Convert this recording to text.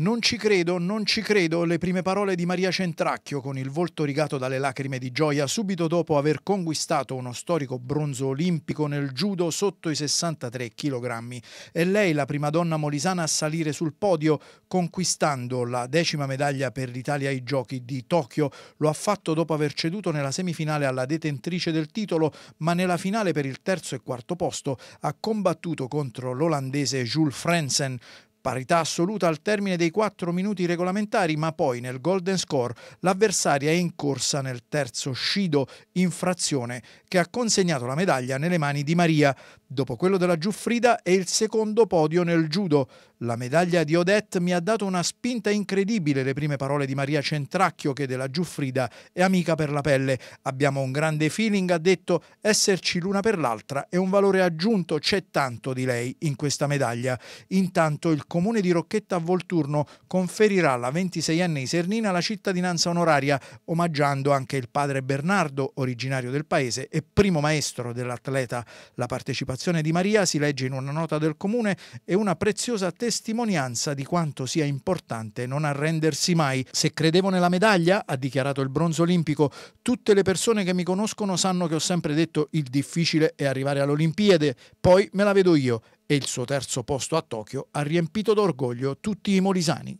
Non ci credo, non ci credo, le prime parole di Maria Centracchio con il volto rigato dalle lacrime di gioia subito dopo aver conquistato uno storico bronzo olimpico nel judo sotto i 63 kg. È lei la prima donna molisana a salire sul podio conquistando la decima medaglia per l'Italia ai Giochi di Tokyo. Lo ha fatto dopo aver ceduto nella semifinale alla detentrice del titolo, ma nella finale per il terzo e quarto posto ha combattuto contro l'olandese Jules Frensen. Parità assoluta al termine dei quattro minuti regolamentari, ma poi nel golden score l'avversaria è in corsa nel terzo scido, infrazione che ha consegnato la medaglia nelle mani di Maria. Dopo quello della Giuffrida è il secondo podio nel judo. La medaglia di Odette mi ha dato una spinta incredibile, le prime parole di Maria Centracchio che della Giuffrida è amica per la pelle. Abbiamo un grande feeling, ha detto, esserci l'una per l'altra è un valore aggiunto, c'è tanto di lei in questa medaglia. Intanto il Comune di Rocchetta a Volturno conferirà alla 26enne Isernina la cittadinanza onoraria, omaggiando anche il padre Bernardo, originario del paese e primo maestro dell'atleta. La partecipazione di Maria si legge in una nota del Comune e una preziosa testimonianza di quanto sia importante non arrendersi mai. Se credevo nella medaglia, ha dichiarato il bronzo olimpico, tutte le persone che mi conoscono sanno che ho sempre detto il difficile è arrivare alle Olimpiadi, poi me la vedo io e il suo terzo posto a Tokyo ha riempito d'orgoglio tutti i molisani.